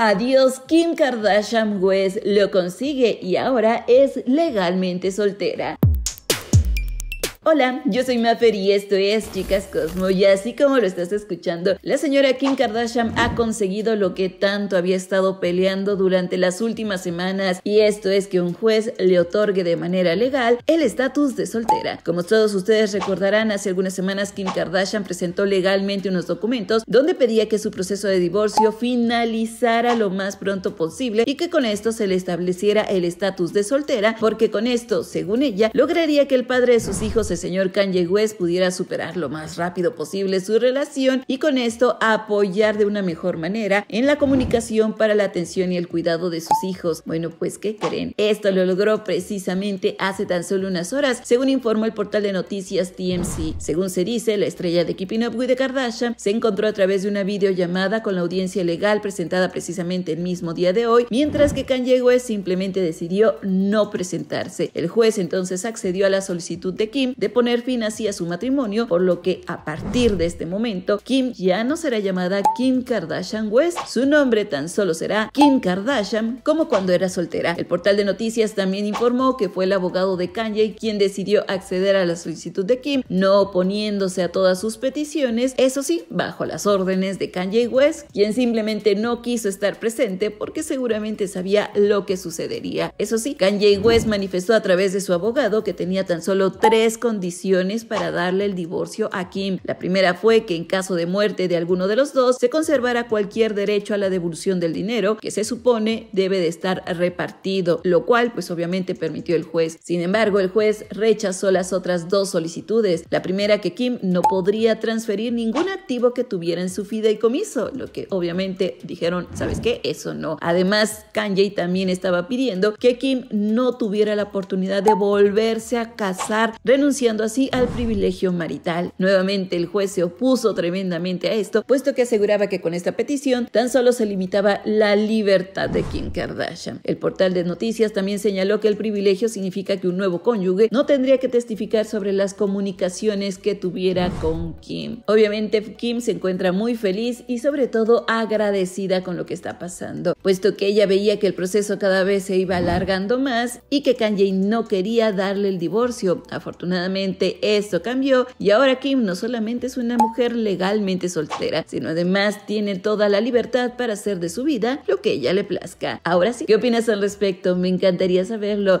Adiós, Kim Kardashian West pues, lo consigue y ahora es legalmente soltera. Hola, yo soy Maffer y esto es Chicas Cosmo y así como lo estás escuchando, la señora Kim Kardashian ha conseguido lo que tanto había estado peleando durante las últimas semanas y esto es que un juez le otorgue de manera legal el estatus de soltera. Como todos ustedes recordarán, hace algunas semanas Kim Kardashian presentó legalmente unos documentos donde pedía que su proceso de divorcio finalizara lo más pronto posible y que con esto se le estableciera el estatus de soltera porque con esto, según ella, lograría que el padre de sus hijos se señor Kanye West pudiera superar lo más rápido posible su relación y con esto apoyar de una mejor manera en la comunicación para la atención y el cuidado de sus hijos. Bueno, pues ¿qué creen? Esto lo logró precisamente hace tan solo unas horas, según informó el portal de noticias TMC. Según se dice, la estrella de Keeping Up with the Kardashian se encontró a través de una videollamada con la audiencia legal presentada precisamente el mismo día de hoy, mientras que Kanye West simplemente decidió no presentarse. El juez entonces accedió a la solicitud de Kim de poner fin así a su matrimonio, por lo que a partir de este momento Kim ya no será llamada Kim Kardashian West, su nombre tan solo será Kim Kardashian como cuando era soltera. El portal de noticias también informó que fue el abogado de Kanye quien decidió acceder a la solicitud de Kim, no oponiéndose a todas sus peticiones, eso sí, bajo las órdenes de Kanye West, quien simplemente no quiso estar presente porque seguramente sabía lo que sucedería. Eso sí, Kanye West manifestó a través de su abogado que tenía tan solo tres condiciones para darle el divorcio a Kim. La primera fue que en caso de muerte de alguno de los dos se conservara cualquier derecho a la devolución del dinero que se supone debe de estar repartido, lo cual pues obviamente permitió el juez. Sin embargo, el juez rechazó las otras dos solicitudes. La primera que Kim no podría transferir ningún activo que tuviera en su fideicomiso, lo que obviamente dijeron, ¿sabes qué? Eso no. Además, Kanji también estaba pidiendo que Kim no tuviera la oportunidad de volverse a casar, renunciar así al privilegio marital. Nuevamente el juez se opuso tremendamente a esto, puesto que aseguraba que con esta petición tan solo se limitaba la libertad de Kim Kardashian. El portal de noticias también señaló que el privilegio significa que un nuevo cónyuge no tendría que testificar sobre las comunicaciones que tuviera con Kim. Obviamente Kim se encuentra muy feliz y sobre todo agradecida con lo que está pasando, puesto que ella veía que el proceso cada vez se iba alargando más y que Kanye no quería darle el divorcio. Afortunadamente esto cambió y ahora Kim no solamente es una mujer legalmente soltera, sino además tiene toda la libertad para hacer de su vida lo que ella le plazca. Ahora sí, ¿qué opinas al respecto? Me encantaría saberlo.